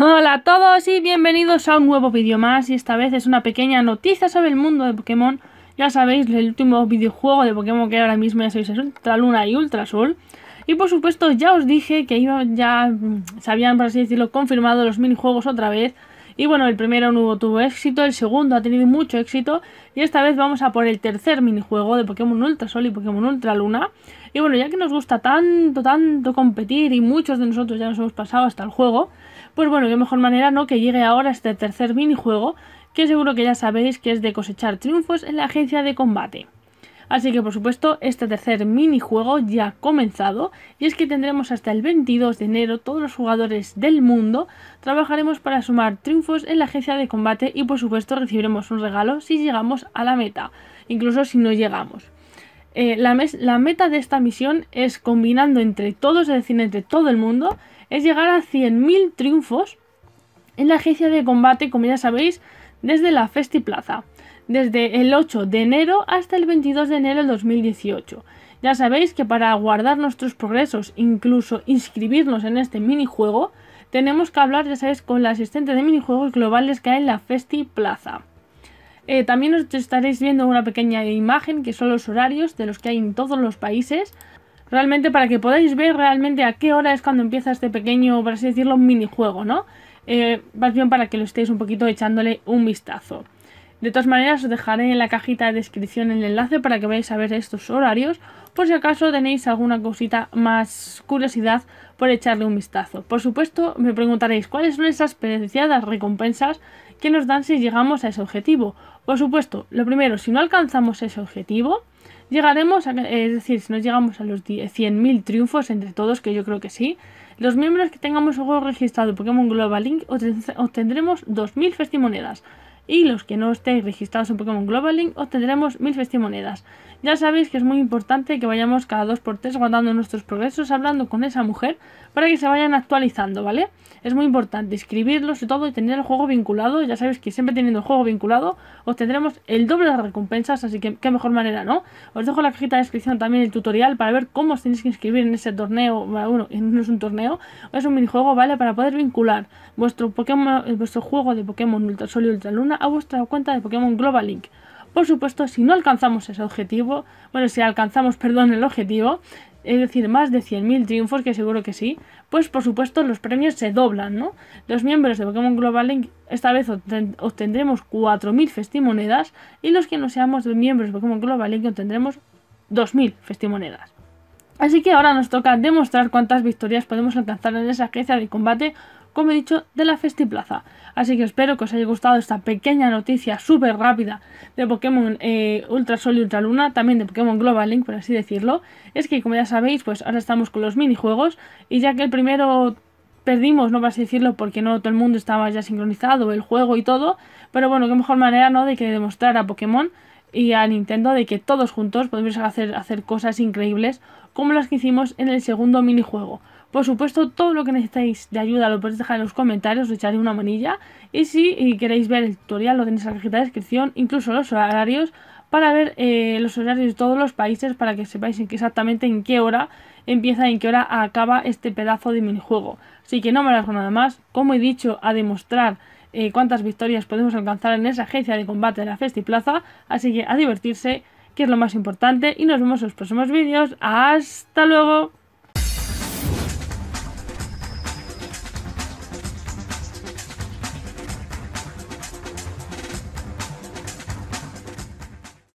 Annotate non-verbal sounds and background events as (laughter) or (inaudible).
Hola a todos y bienvenidos a un nuevo vídeo más y esta vez es una pequeña noticia sobre el mundo de Pokémon. Ya sabéis, el último videojuego de Pokémon que ahora mismo ya sabéis es Ultra Luna y Ultra Sol. Y por supuesto, ya os dije que ya mm, se habían, por así decirlo, confirmado los minijuegos otra vez. Y bueno, el primero no tuvo éxito, el segundo ha tenido mucho éxito. Y esta vez vamos a por el tercer minijuego de Pokémon Ultra Sol y Pokémon Ultra Luna. Y bueno, ya que nos gusta tanto, tanto competir y muchos de nosotros ya nos hemos pasado hasta el juego, pues bueno, qué mejor manera no que llegue ahora este tercer minijuego, que seguro que ya sabéis que es de cosechar triunfos en la agencia de combate. Así que por supuesto este tercer minijuego ya ha comenzado y es que tendremos hasta el 22 de enero todos los jugadores del mundo, trabajaremos para sumar triunfos en la agencia de combate y por supuesto recibiremos un regalo si llegamos a la meta, incluso si no llegamos. Eh, la, meta de esta misión es combinando entre todos, es decir, entre todo el mundo, es llegar a 100.000 triunfos en la agencia de combate, como ya sabéis, desde la Festiplaza. Plaza desde el 8 de enero hasta el 22 de enero del 2018. Ya sabéis que para guardar nuestros progresos, incluso inscribirnos en este minijuego, tenemos que hablar, ya sabéis, con la asistente de minijuegos globales que hay en la Festi Plaza. Eh, también os estaréis viendo una pequeña imagen que son los horarios de los que hay en todos los países. Realmente para que podáis ver realmente a qué hora es cuando empieza este pequeño, por así decirlo, minijuego, ¿no? Eh, más bien para que lo estéis un poquito echándole un vistazo. De todas maneras, os dejaré en la cajita de descripción el enlace para que veáis a ver estos horarios, por si acaso tenéis alguna cosita más curiosidad por echarle un vistazo. Por supuesto, me preguntaréis cuáles son esas preciadas recompensas que nos dan si llegamos a ese objetivo. Por supuesto, lo primero, si no alcanzamos ese objetivo, llegaremos, a, es decir, si no llegamos a los 100.000 triunfos entre todos, que yo creo que sí, los miembros que tengamos juego registrado Pokémon Global Link obtendremos 2.000 festimonedas y los que no estéis registrados en Pokémon Global Link obtendremos 1000 festimonedas. Ya sabéis que es muy importante que vayamos cada 2x3 guardando nuestros progresos hablando con esa mujer para que se vayan actualizando, ¿vale? Es muy importante inscribirlos y todo y tener el juego vinculado. Ya sabéis que siempre teniendo el juego vinculado obtendremos el doble de recompensas, así que qué mejor manera, ¿no? Os dejo la cajita de descripción también el tutorial para ver cómo os tenéis que inscribir en ese torneo, bueno, (laughs) no es un torneo, es un minijuego, ¿vale? Para poder vincular vuestro, Pokémon, eh, vuestro juego de Pokémon Ultra Sol y Ultra Luna a vuestra cuenta de Pokémon Global Link. Por supuesto, si no alcanzamos ese objetivo, bueno, si alcanzamos, (laughs) perdón, el objetivo, es decir, más de 100.000 triunfos, que seguro que sí, pues por supuesto los premios se doblan, ¿no? Los miembros de Pokémon Global Link esta vez obtendremos 4.000 festimonedas y los que no seamos miembros de Pokémon Global Link obtendremos 2.000 festimonedas. Así que ahora nos toca demostrar cuántas victorias podemos alcanzar en esa agencia de combate como he dicho, de la Festiplaza. Así que espero que os haya gustado esta pequeña noticia súper rápida de Pokémon eh, Ultra Sol y Ultra Luna, también de Pokémon Global Link, por así decirlo. Es que, como ya sabéis, pues ahora estamos con los minijuegos, y ya que el primero perdimos, no vas a decirlo, porque no todo el mundo estaba ya sincronizado, el juego y todo, pero bueno, qué mejor manera, ¿no?, de que demostrar a Pokémon y a Nintendo de que todos juntos podemos hacer, hacer cosas increíbles como las que hicimos en el segundo minijuego. Por supuesto, todo lo que necesitáis de ayuda lo podéis dejar en los comentarios, os echaré una manilla. Y si queréis ver el tutorial, lo tenéis en la cajita de descripción, incluso los horarios, para ver eh, los horarios de todos los países, para que sepáis exactamente en qué hora empieza y en qué hora acaba este pedazo de minijuego. Así que no me alargo nada más, como he dicho, a demostrar eh, cuántas victorias podemos alcanzar en esa agencia de combate de la y Plaza, así que a divertirse, que es lo más importante, y nos vemos en los próximos vídeos. ¡Hasta luego!